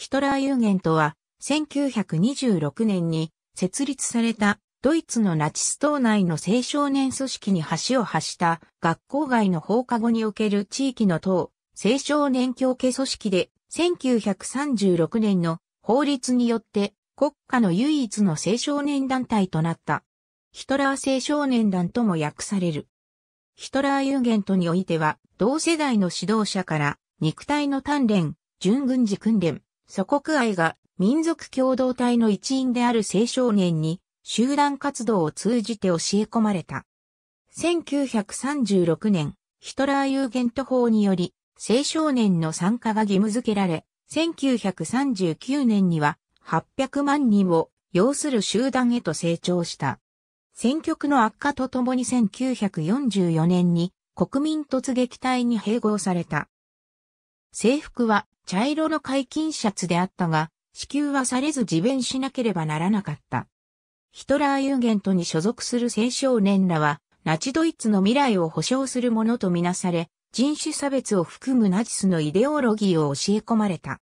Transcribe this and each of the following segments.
ヒトラー・ユーゲントは、1926年に設立されたドイツのナチス党内の青少年組織に橋を発した学校外の放課後における地域の党、青少年協会組織で、1936年の法律によって国家の唯一の青少年団体となった。ヒトラー青少年団とも訳される。ヒトラー・ユーゲントにおいては、同世代の指導者から肉体の鍛錬、準軍事訓練、祖国愛が民族共同体の一員である青少年に集団活動を通じて教え込まれた。1936年、ヒトラーユーゲント法により、青少年の参加が義務付けられ、1939年には800万人を要する集団へと成長した。戦局の悪化とともに1944年に国民突撃隊に併合された。制服は茶色の解禁シャツであったが、支給はされず自弁しなければならなかった。ヒトラーユーゲントに所属する青少年らは、ナチドイツの未来を保障するものとみなされ、人種差別を含むナチスのイデオロギーを教え込まれた。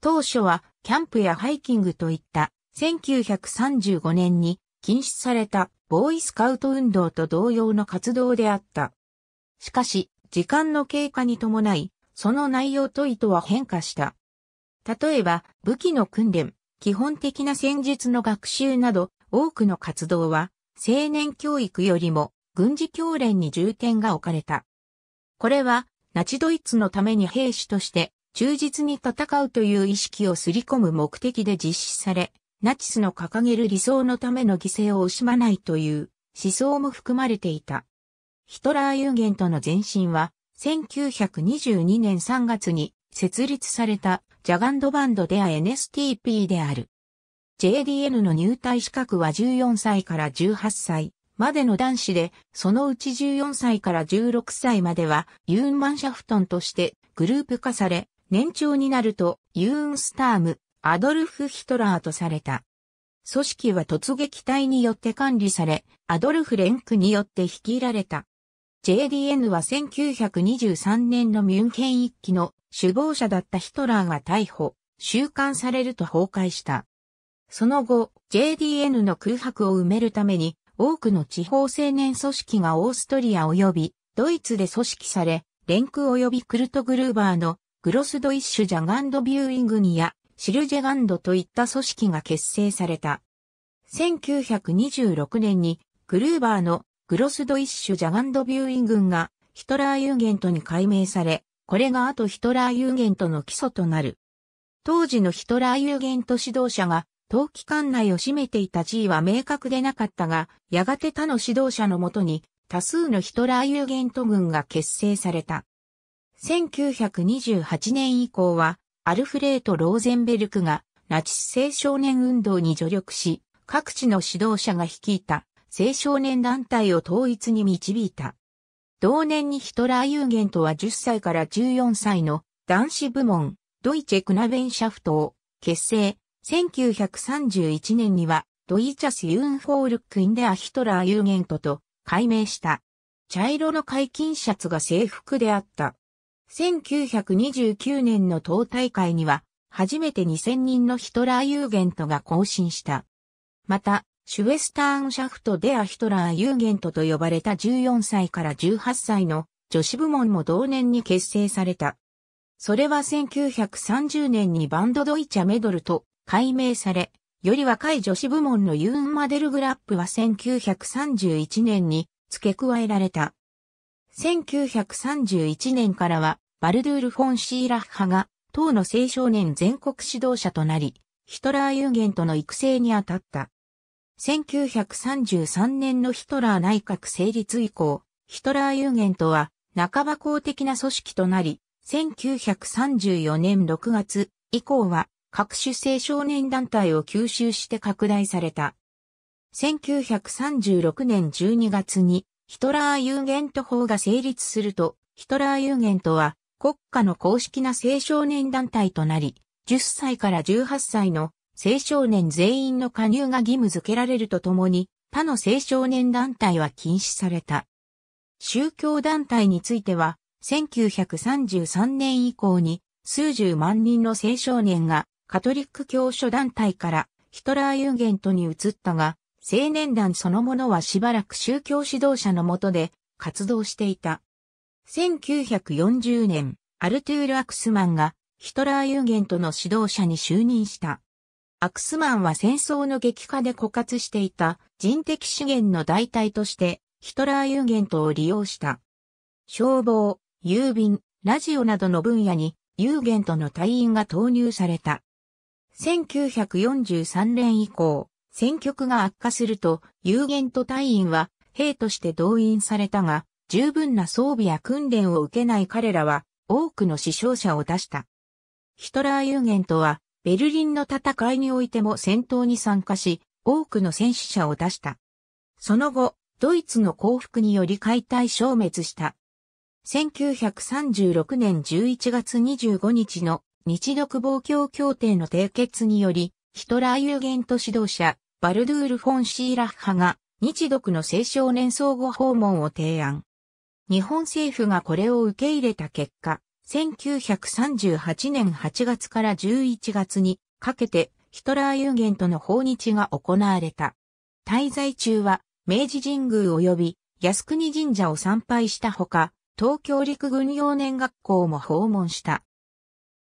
当初は、キャンプやハイキングといった、1935年に禁止されたボーイスカウト運動と同様の活動であった。しかし、時間の経過に伴い、その内容と意図は変化した。例えば、武器の訓練、基本的な戦術の学習など、多くの活動は、青年教育よりも、軍事教練に重点が置かれた。これは、ナチドイツのために兵士として、忠実に戦うという意識をすり込む目的で実施され、ナチスの掲げる理想のための犠牲を惜しまないという思想も含まれていた。ヒトラー有限との前進は1922年3月に設立されたジャガンドバンドであ NSTP である。JDN の入隊資格は14歳から18歳までの男子で、そのうち14歳から16歳まではユーンマンシャフトンとしてグループ化され、年長になるとユーンスターム、アドルフ・ヒトラーとされた。組織は突撃隊によって管理され、アドルフ・レンクによって率いられた。JDN は1923年のミュンケン一揆の首謀者だったヒトラーが逮捕、収監されると崩壊した。その後、JDN の空白を埋めるために、多くの地方青年組織がオーストリア及びドイツで組織され、レンク及びクルトグルーバーのグロスドイッシュジャガンドビューイングニやシルジェガンドといった組織が結成された。1926年にグルーバーのグロスドイッシュ・ジャガンド・ビューインンがヒトラー・ユーゲントに改名され、これが後ヒトラー・ユーゲントの基礎となる。当時のヒトラー・ユーゲント指導者が、冬季間内を占めていた地位は明確でなかったが、やがて他の指導者のもとに、多数のヒトラー・ユーゲント軍が結成された。1928年以降は、アルフレート・ローゼンベルクが、ナチス青少年運動に助力し、各地の指導者が率いた青少年団体を統一に導いた。同年にヒトラーユーゲントは10歳から14歳の男子部門、ドイチェ・クナベンシャフトを結成。1931年には、ドイチャス・ユーンフォールク・インデア・ヒトラー・ユーゲントと改名した。茶色の解禁シャツが制服であった。1929年の党大会には、初めて2000人のヒトラー・ユーゲントが更新した。また、シュウェスターンシャフトデアヒトラーユーゲントと呼ばれた14歳から18歳の女子部門も同年に結成された。それは1930年にバンドドイチャメドルと改名され、より若い女子部門のユーンマデルグラップは1931年に付け加えられた。1931年からはバルドゥール・フォン・シーラッハが党の青少年全国指導者となり、ヒトラー・ユーゲントの育成に当たった。1933年のヒトラー内閣成立以降、ヒトラー有限とは半ば公的な組織となり、1934年6月以降は各種青少年団体を吸収して拡大された。1936年12月にヒトラー有限と法が成立すると、ヒトラー有限とは国家の公式な青少年団体となり、10歳から18歳の青少年全員の加入が義務付けられるとともに、他の青少年団体は禁止された。宗教団体については、1933年以降に数十万人の青少年がカトリック教書団体からヒトラーユーゲントに移ったが、青年団そのものはしばらく宗教指導者のもとで活動していた。1940年、アルトゥール・アクスマンがヒトラーユーゲントの指導者に就任した。アクスマンは戦争の激化で枯渇していた人的資源の代替としてヒトラーユーゲントを利用した。消防、郵便、ラジオなどの分野にユーゲントの隊員が投入された。1943年以降、戦局が悪化するとユーゲント隊員は兵として動員されたが、十分な装備や訓練を受けない彼らは多くの死傷者を出した。ヒトラーユーゲントはベルリンの戦いにおいても戦闘に参加し、多くの戦死者を出した。その後、ドイツの降伏により解体消滅した。1936年11月25日の日独防共協定の締結により、ヒトラー有限と指導者、バルドゥール・フォン・シーラッハが日独の青少年相互訪問を提案。日本政府がこれを受け入れた結果、1938年8月から11月にかけてヒトラー有限との訪日が行われた。滞在中は明治神宮及び靖国神社を参拝したほか、東京陸軍幼年学校も訪問した。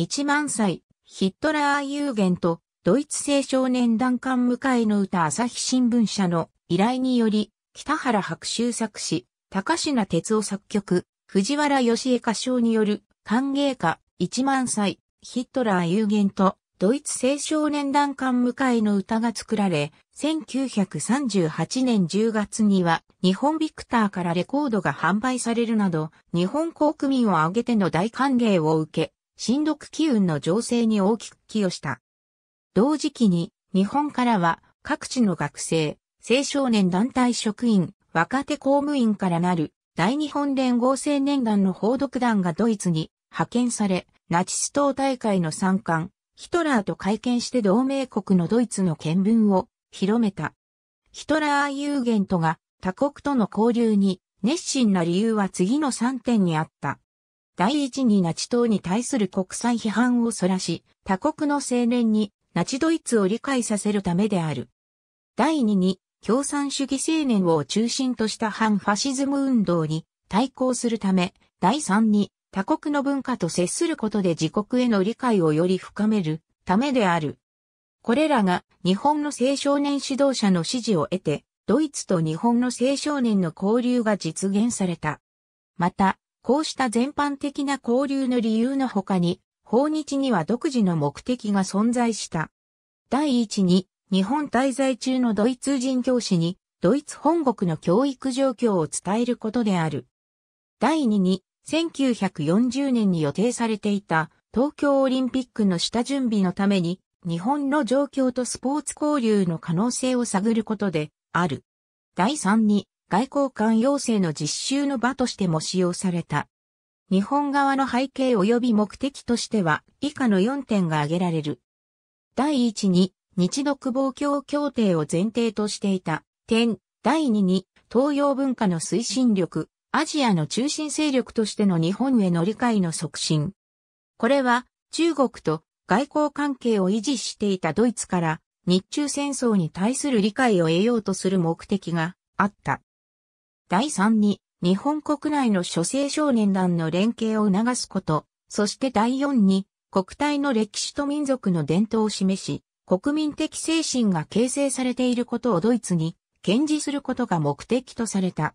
1万歳、ヒトラー有限とドイツ青少年団官向かいの歌朝日新聞社の依頼により、北原白秋作詞、高品哲夫作曲、藤原義江歌唱による歓迎歌、一万歳、ヒットラー有限と、ドイツ青少年団官向会の歌が作られ、1938年10月には日本ビクターからレコードが販売されるなど、日本国民を挙げての大歓迎を受け、新独機運の情勢に大きく寄与した。同時期に日本からは各地の学生、青少年団体職員、若手公務員からなる大日本連合青年団の報読団がドイツに派遣され、ナチス党大会の参観、ヒトラーと会見して同盟国のドイツの見聞を広めた。ヒトラー・ユーゲントが他国との交流に熱心な理由は次の3点にあった。第一にナチ党に対する国際批判をそらし、他国の青年にナチドイツを理解させるためである。第二に共産主義青年を中心とした反ファシズム運動に対抗するため、第三に他国の文化と接することで自国への理解をより深めるためである。これらが日本の青少年指導者の支持を得て、ドイツと日本の青少年の交流が実現された。また、こうした全般的な交流の理由の他に、訪日には独自の目的が存在した。第一に、日本滞在中のドイツ人教師に、ドイツ本国の教育状況を伝えることである。第二に、1940年に予定されていた東京オリンピックの下準備のために日本の状況とスポーツ交流の可能性を探ることである。第3に外交官要請の実習の場としても使用された。日本側の背景及び目的としては以下の4点が挙げられる。第1に日独防共協定を前提としていた点。第2に東洋文化の推進力、アジアの中心勢力としての日本への理解の促進。これは中国と外交関係を維持していたドイツから日中戦争に対する理解を得ようとする目的があった。第3に日本国内の諸生少年団の連携を促すこと、そして第4に国体の歴史と民族の伝統を示し、国民的精神が形成されていることをドイツに堅持することが目的とされた。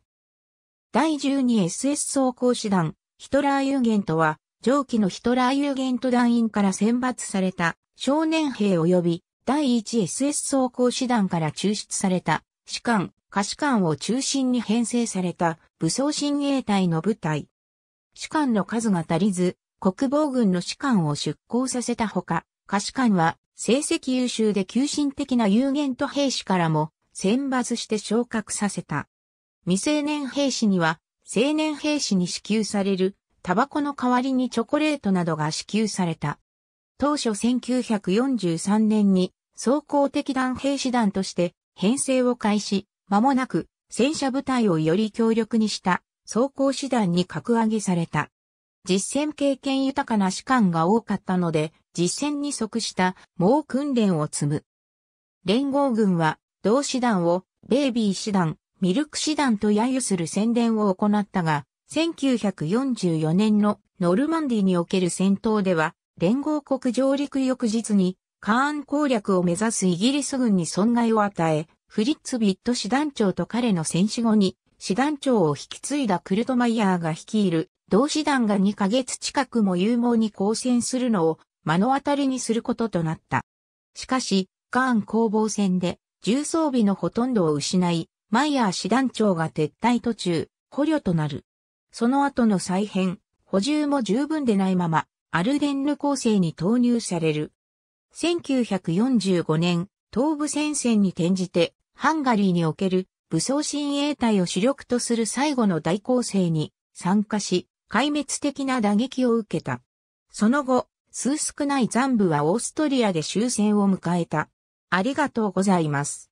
第 12SS 装甲師団、ヒトラーユーゲントは、上記のヒトラーユーゲント団員から選抜された少年兵及び第 1SS 装甲師団から抽出された士官、下士官を中心に編成された武装親衛隊の部隊。士官の数が足りず、国防軍の士官を出向させたほか、下士官は成績優秀で急進的な有限と兵士からも選抜して昇格させた。未成年兵士には、成年兵士に支給される、タバコの代わりにチョコレートなどが支給された。当初1943年に、総攻敵団兵士団として、編成を開始、間もなく、戦車部隊をより強力にした、総攻師団に格上げされた。実戦経験豊かな士官が多かったので、実戦に即した猛訓練を積む。連合軍は、同師団を、ベイビー師団、ミルク師団と揶揄する宣伝を行ったが、1944年のノルマンディにおける戦闘では、連合国上陸翌日に、カーン攻略を目指すイギリス軍に損害を与え、フリッツ・ビット師団長と彼の戦死後に、師団長を引き継いだクルトマイヤーが率いる同師団が2ヶ月近くも勇猛に抗戦するのを目の当たりにすることとなった。しかし、カーン攻防戦で重装備のほとんどを失い、マイヤー師団長が撤退途中、捕虜となる。その後の再編、補充も十分でないまま、アルデンヌ構成に投入される。1945年、東部戦線に転じて、ハンガリーにおける武装親衛隊を主力とする最後の大攻勢に参加し、壊滅的な打撃を受けた。その後、数少ない残部はオーストリアで終戦を迎えた。ありがとうございます。